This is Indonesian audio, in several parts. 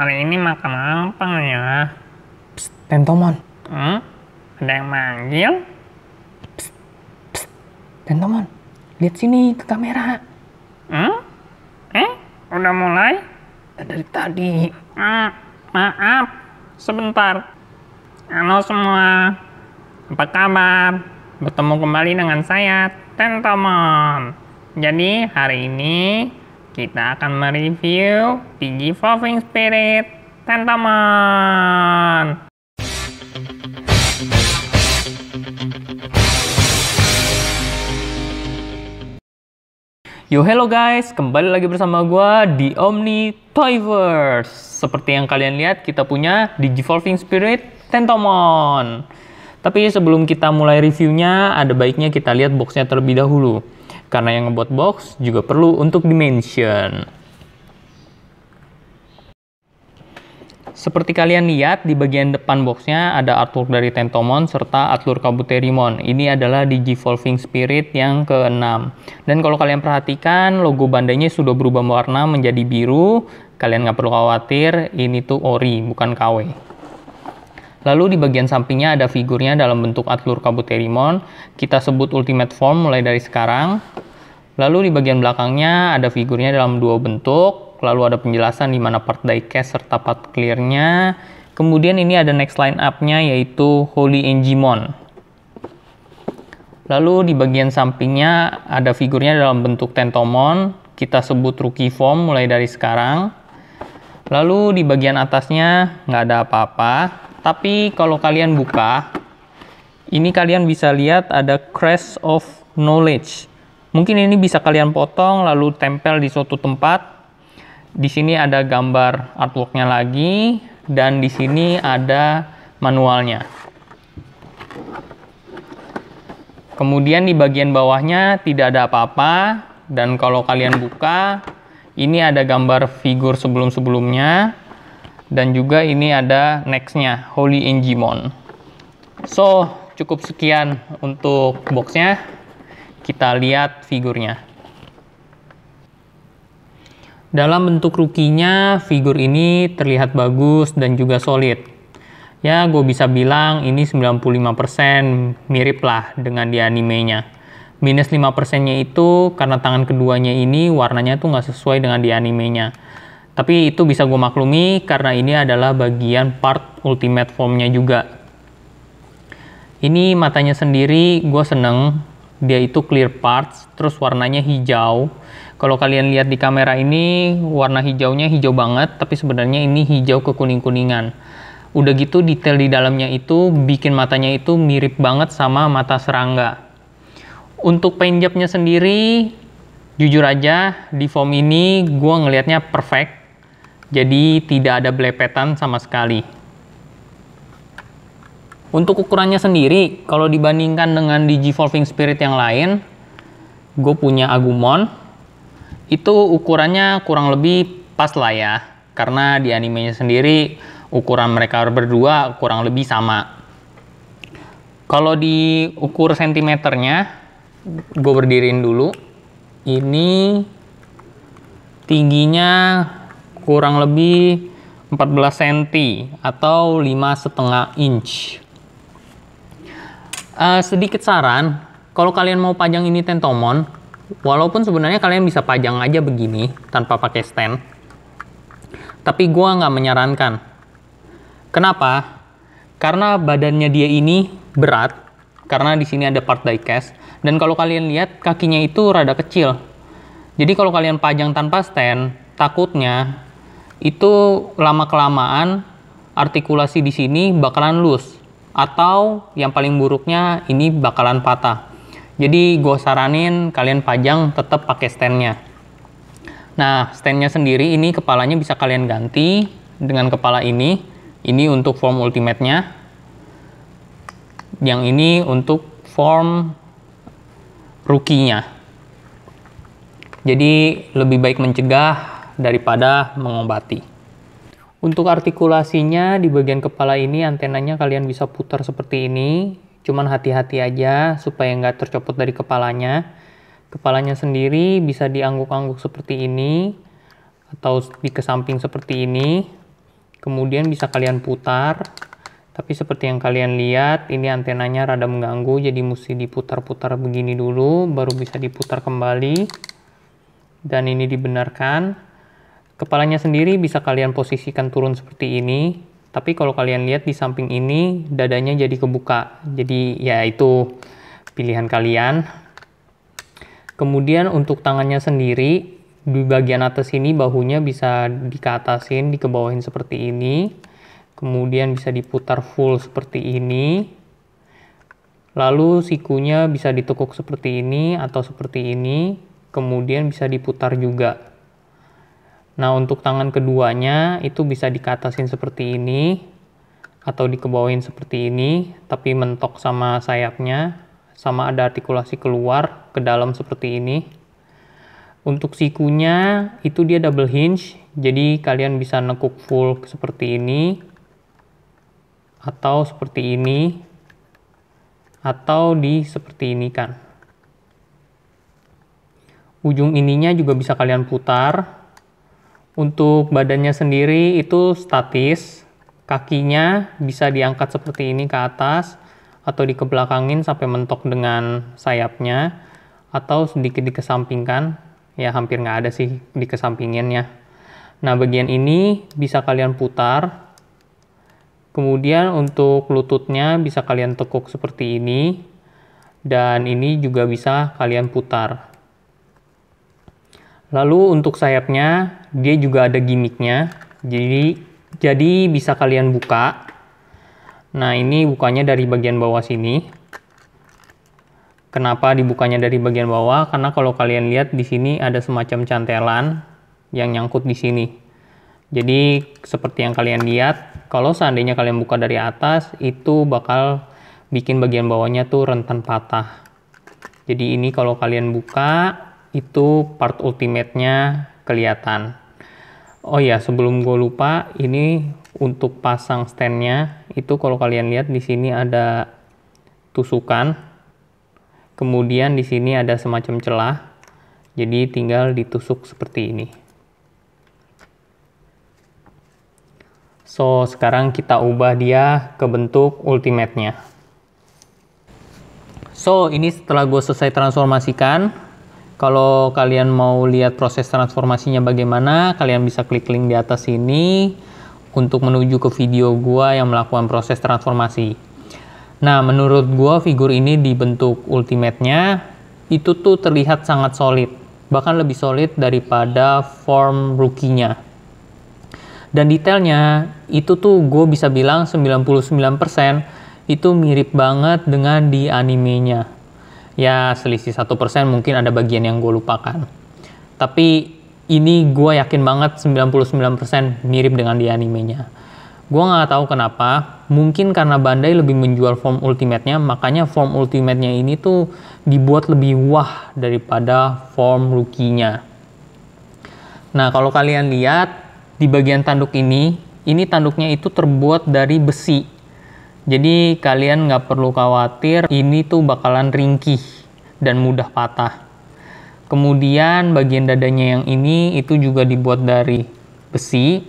hari ini makan apa ya? Psst, Tentomon. Hmm? Ada yang manggil? Psst, psst. Tentomon, lihat sini ke kamera. Hmm? Eh, udah mulai? Dari tadi. Ah, maaf, sebentar. Halo semua, apa kabar? Bertemu kembali dengan saya, Tentomon. Jadi hari ini kita akan mereview Digivolving Spirit Tentaman. Yo hello guys, kembali lagi bersama gue di Omni Toyverse. Seperti yang kalian lihat, kita punya Digivolving Spirit Tentomon. Tapi sebelum kita mulai reviewnya, ada baiknya kita lihat boxnya terlebih dahulu karena yang ngebuat box juga perlu untuk dimension. Seperti kalian lihat, di bagian depan boxnya ada artwork dari Tentomon serta atlur Kabuterimon. Ini adalah Digivolving Spirit yang ke-6. Dan kalau kalian perhatikan, logo bandainya sudah berubah warna menjadi biru. Kalian nggak perlu khawatir, ini tuh Ori, bukan KW. Lalu di bagian sampingnya ada figurnya dalam bentuk atlur kabuterimon, kita sebut ultimate form mulai dari sekarang. Lalu di bagian belakangnya ada figurnya dalam dua bentuk, lalu ada penjelasan di mana part diecast serta part clearnya. Kemudian ini ada next line up-nya yaitu Holy Engimon. Lalu di bagian sampingnya ada figurnya dalam bentuk tentomon, kita sebut rookie form mulai dari sekarang. Lalu di bagian atasnya nggak ada apa-apa, tapi kalau kalian buka, ini kalian bisa lihat ada crash of knowledge. Mungkin ini bisa kalian potong lalu tempel di suatu tempat. Di sini ada gambar artworknya lagi dan di sini ada manualnya. Kemudian di bagian bawahnya tidak ada apa-apa dan kalau kalian buka ini ada gambar figur sebelum-sebelumnya dan juga ini ada nextnya Holy Engimon so cukup sekian untuk boxnya kita lihat figurnya dalam bentuk rukinya figur ini terlihat bagus dan juga solid ya gue bisa bilang ini 95% mirip lah dengan di animenya minus 5% nya itu karena tangan keduanya ini warnanya tuh nggak sesuai dengan di animenya tapi itu bisa gue maklumi karena ini adalah bagian part ultimate formnya juga. Ini matanya sendiri gue seneng, dia itu clear parts, terus warnanya hijau. Kalau kalian lihat di kamera ini, warna hijaunya hijau banget, tapi sebenarnya ini hijau kekuning-kuningan. Udah gitu detail di dalamnya itu bikin matanya itu mirip banget sama mata serangga. Untuk paint jobnya sendiri, jujur aja di foam ini gue ngelihatnya perfect jadi tidak ada belepetan sama sekali. Untuk ukurannya sendiri, kalau dibandingkan dengan Digivolving Spirit yang lain, gue punya Agumon, itu ukurannya kurang lebih pas lah ya. Karena di animenya sendiri, ukuran mereka berdua kurang lebih sama. Kalau di ukur sentimeternya, gue berdiriin dulu. Ini tingginya kurang lebih 14 cm atau 5,5 setengah inch. Uh, sedikit saran, kalau kalian mau pajang ini tentomon, walaupun sebenarnya kalian bisa pajang aja begini tanpa pakai stand, tapi gue nggak menyarankan. Kenapa? Karena badannya dia ini berat, karena di sini ada part diecast, dan kalau kalian lihat kakinya itu rada kecil. Jadi kalau kalian pajang tanpa stand, takutnya itu lama kelamaan artikulasi di sini bakalan lus atau yang paling buruknya ini bakalan patah. Jadi gue saranin kalian pajang tetap pakai standnya. Nah standnya sendiri ini kepalanya bisa kalian ganti dengan kepala ini. Ini untuk form ultimate-nya. Yang ini untuk form rookie-nya. Jadi lebih baik mencegah daripada mengobati. Untuk artikulasinya di bagian kepala ini antenanya kalian bisa putar seperti ini. Cuman hati-hati aja supaya nggak tercopot dari kepalanya. Kepalanya sendiri bisa diangguk-angguk seperti ini atau di ke samping seperti ini. Kemudian bisa kalian putar. Tapi seperti yang kalian lihat, ini antenanya rada mengganggu jadi mesti diputar-putar begini dulu baru bisa diputar kembali. Dan ini dibenarkan. Kepalanya sendiri bisa kalian posisikan turun seperti ini, tapi kalau kalian lihat di samping ini, dadanya jadi kebuka. Jadi ya itu pilihan kalian. Kemudian untuk tangannya sendiri, di bagian atas ini bahunya bisa dikatasin, dikebawahin seperti ini. Kemudian bisa diputar full seperti ini. Lalu sikunya bisa ditekuk seperti ini atau seperti ini. Kemudian bisa diputar juga Nah, untuk tangan keduanya itu bisa dikatasin seperti ini atau dikebawain seperti ini, tapi mentok sama sayapnya, sama ada artikulasi keluar ke dalam seperti ini. Untuk sikunya itu dia double hinge, jadi kalian bisa nekuk full seperti ini atau seperti ini atau di seperti ini kan. Ujung ininya juga bisa kalian putar untuk badannya sendiri itu statis, kakinya bisa diangkat seperti ini ke atas atau dikebelakangin sampai mentok dengan sayapnya atau sedikit dikesampingkan, ya hampir nggak ada sih dikesampinginnya. Nah bagian ini bisa kalian putar, kemudian untuk lututnya bisa kalian tekuk seperti ini, dan ini juga bisa kalian putar. Lalu untuk sayapnya, dia juga ada gimmicknya. Jadi, jadi bisa kalian buka. Nah, ini bukanya dari bagian bawah sini. Kenapa dibukanya dari bagian bawah? Karena kalau kalian lihat di sini ada semacam cantelan yang nyangkut di sini. Jadi seperti yang kalian lihat, kalau seandainya kalian buka dari atas, itu bakal bikin bagian bawahnya tuh rentan patah. Jadi ini kalau kalian buka, itu part ultimate-nya kelihatan. Oh ya, sebelum gue lupa, ini untuk pasang stand-nya, itu kalau kalian lihat di sini ada tusukan, kemudian di sini ada semacam celah, jadi tinggal ditusuk seperti ini. So, sekarang kita ubah dia ke bentuk ultimate-nya. So, ini setelah gue selesai transformasikan, kalau kalian mau lihat proses transformasinya bagaimana, kalian bisa klik link di atas ini untuk menuju ke video gua yang melakukan proses transformasi. Nah, menurut gua figur ini dibentuk ultimate-nya itu tuh terlihat sangat solid, bahkan lebih solid daripada form rookie-nya. Dan detailnya itu tuh gue bisa bilang 99% itu mirip banget dengan di animenya ya selisih satu persen mungkin ada bagian yang gue lupakan tapi ini gue yakin banget 99% mirip dengan di animenya gue nggak tahu kenapa mungkin karena Bandai lebih menjual form ultimate-nya makanya form ultimate-nya ini tuh dibuat lebih wah daripada form rookie-nya nah kalau kalian lihat di bagian tanduk ini ini tanduknya itu terbuat dari besi jadi kalian nggak perlu khawatir ini tuh bakalan ringkih dan mudah patah. Kemudian bagian dadanya yang ini itu juga dibuat dari besi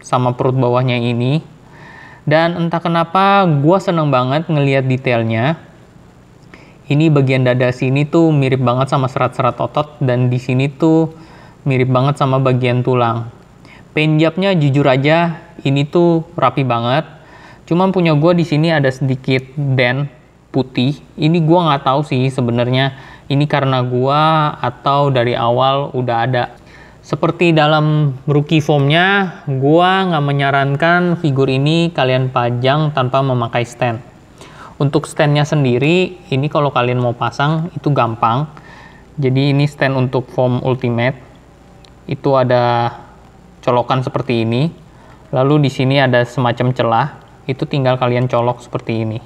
sama perut bawahnya ini. Dan entah kenapa gue seneng banget ngeliat detailnya. Ini bagian dada sini tuh mirip banget sama serat-serat otot dan di sini tuh mirip banget sama bagian tulang. Penjapnya jujur aja ini tuh rapi banget Cuman punya gue di sini ada sedikit den putih. Ini gue nggak tahu sih sebenarnya ini karena gue atau dari awal udah ada. Seperti dalam rookie formnya, gue nggak menyarankan figur ini kalian pajang tanpa memakai stand. Untuk standnya sendiri, ini kalau kalian mau pasang itu gampang. Jadi ini stand untuk form ultimate. Itu ada colokan seperti ini. Lalu di sini ada semacam celah itu tinggal kalian colok seperti ini.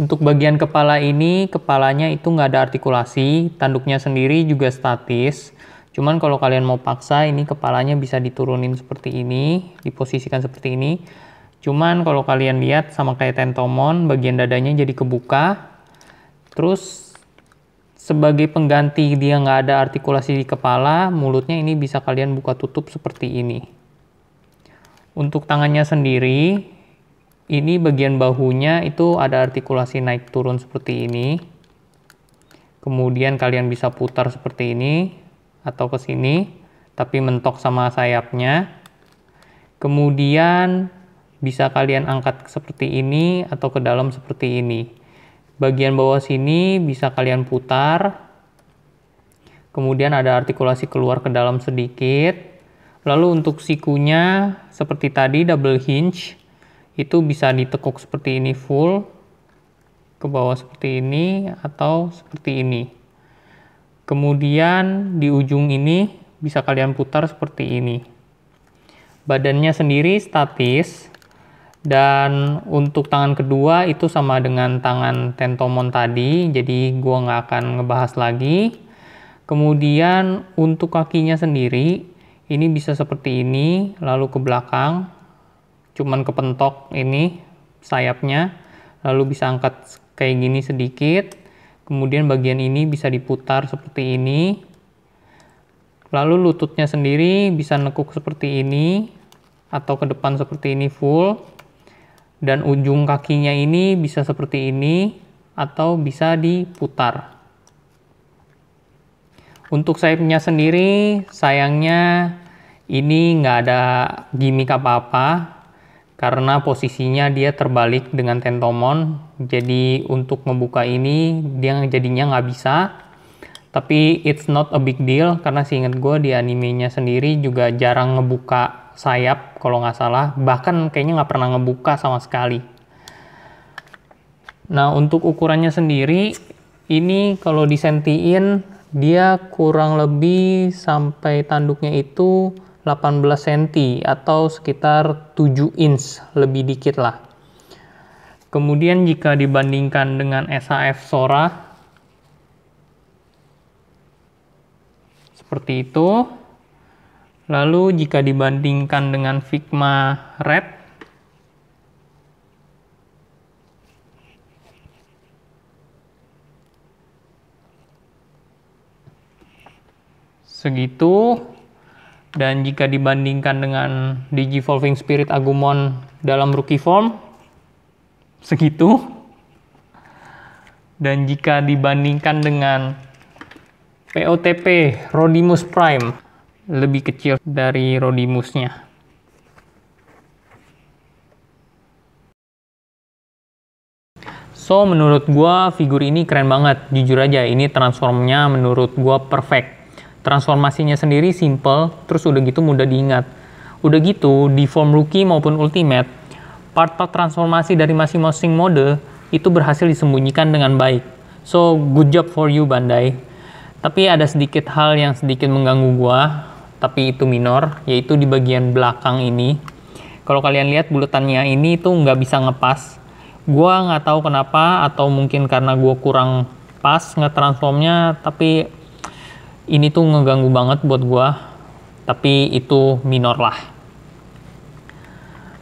Untuk bagian kepala ini, kepalanya itu nggak ada artikulasi, tanduknya sendiri juga statis. Cuman kalau kalian mau paksa, ini kepalanya bisa diturunin seperti ini, diposisikan seperti ini. Cuman kalau kalian lihat sama kayak tentomon, bagian dadanya jadi kebuka. Terus sebagai pengganti dia nggak ada artikulasi di kepala, mulutnya ini bisa kalian buka tutup seperti ini. Untuk tangannya sendiri, ini bagian bahunya itu ada artikulasi naik turun seperti ini. Kemudian kalian bisa putar seperti ini atau ke sini, tapi mentok sama sayapnya. Kemudian bisa kalian angkat seperti ini atau ke dalam seperti ini. Bagian bawah sini bisa kalian putar. Kemudian ada artikulasi keluar ke dalam sedikit Lalu untuk sikunya seperti tadi double hinge itu bisa ditekuk seperti ini full ke bawah seperti ini atau seperti ini. Kemudian di ujung ini bisa kalian putar seperti ini. Badannya sendiri statis dan untuk tangan kedua itu sama dengan tangan tentomon tadi jadi gua nggak akan ngebahas lagi. Kemudian untuk kakinya sendiri ini bisa seperti ini lalu ke belakang cuman kepentok ini sayapnya lalu bisa angkat kayak gini sedikit kemudian bagian ini bisa diputar seperti ini lalu lututnya sendiri bisa nekuk seperti ini atau ke depan seperti ini full dan ujung kakinya ini bisa seperti ini atau bisa diputar untuk sayapnya sendiri sayangnya ini nggak ada gimmick apa-apa, karena posisinya dia terbalik dengan tentomon jadi untuk membuka ini dia jadinya nggak bisa tapi it's not a big deal karena seingat gue di animenya sendiri juga jarang ngebuka sayap kalau nggak salah bahkan kayaknya nggak pernah ngebuka sama sekali nah untuk ukurannya sendiri ini kalau disentiin dia kurang lebih sampai tanduknya itu 18 cm atau sekitar 7 inch lebih dikit lah. Kemudian jika dibandingkan dengan SAF Sora seperti itu. Lalu jika dibandingkan dengan Figma Red segitu dan jika dibandingkan dengan Digivolving Spirit Agumon dalam rookie form, segitu. Dan jika dibandingkan dengan POTP Rodimus Prime, lebih kecil dari Rodimusnya. So, menurut gua figur ini keren banget. Jujur aja, ini transformnya menurut gua perfect transformasinya sendiri simple, terus udah gitu mudah diingat. Udah gitu, di form rookie maupun ultimate, part-part transformasi dari masing-masing mode itu berhasil disembunyikan dengan baik. So, good job for you Bandai. Tapi ada sedikit hal yang sedikit mengganggu gua, tapi itu minor, yaitu di bagian belakang ini. Kalau kalian lihat bulutannya ini itu nggak bisa ngepas. Gua nggak tahu kenapa atau mungkin karena gua kurang pas nge-transformnya, tapi ini tuh ngeganggu banget buat gua, tapi itu minor lah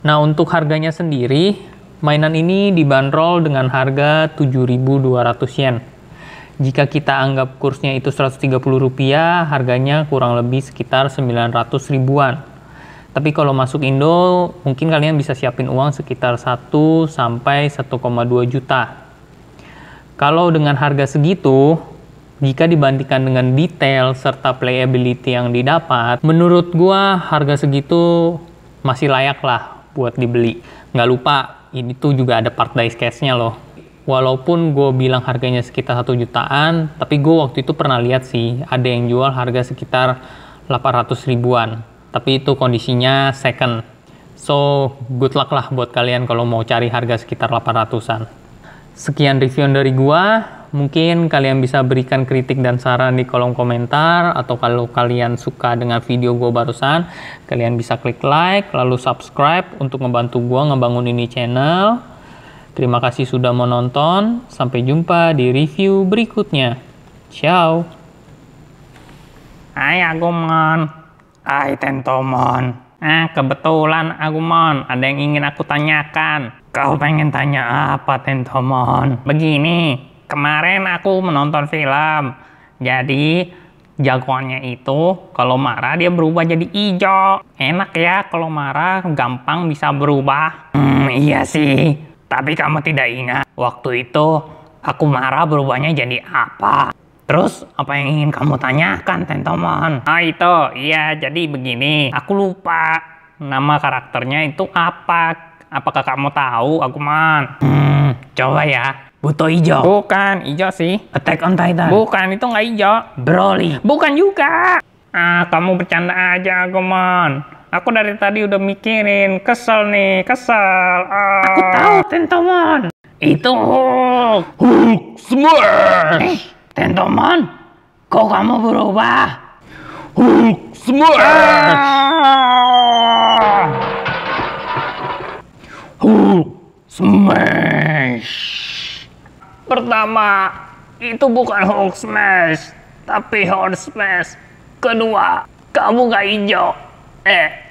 nah untuk harganya sendiri mainan ini dibanderol dengan harga 7.200 yen jika kita anggap kursnya itu 130 rupiah harganya kurang lebih sekitar 900 ribuan tapi kalau masuk Indo mungkin kalian bisa siapin uang sekitar 1 sampai 1,2 juta kalau dengan harga segitu jika dibandingkan dengan detail serta playability yang didapat, menurut gua harga segitu masih layak lah buat dibeli. Nggak lupa, ini tuh juga ada part dice case-nya loh. Walaupun gue bilang harganya sekitar satu jutaan, tapi gue waktu itu pernah lihat sih ada yang jual harga sekitar 800 ribuan. Tapi itu kondisinya second. So, good luck lah buat kalian kalau mau cari harga sekitar 800-an. Sekian review dari gua. Mungkin kalian bisa berikan kritik dan saran di kolom komentar atau kalau kalian suka dengan video gua barusan, kalian bisa klik like lalu subscribe untuk membantu gua ngebangun ini channel. Terima kasih sudah menonton. Sampai jumpa di review berikutnya. Ciao. Hai Agumon. Hai Tentomon. Ah, kebetulan Agumon, ada yang ingin aku tanyakan. Kau pengen tanya apa, Tentomon? Begini, kemarin aku menonton film. Jadi, jagoannya itu kalau marah dia berubah jadi hijau. Enak ya kalau marah gampang bisa berubah. Hmm, iya sih. Tapi kamu tidak ingat waktu itu aku marah berubahnya jadi apa? Terus apa yang ingin kamu tanyakan, Tentomon? Ah itu, iya jadi begini. Aku lupa nama karakternya itu apa Apakah kamu tahu? Aku man. Hmm, coba ya. Buto hijau. Bukan, hijau sih. Attack on Titan. Bukan, itu nggak hijau. Broly. Bukan juga. Ah, kamu bercanda aja, aku man. Aku dari tadi udah mikirin, kesel nih, kesel. Ah. Aku tahu, Tentomon. Itu Hulk. Hulk Smash. Eh, Tentomon, kok kamu berubah? Hulk Smash. Ah. Hulk Smash. Pertama, itu bukan Hulk Smash, tapi Hulk Smash. Kedua, kamu gak hijau. Eh,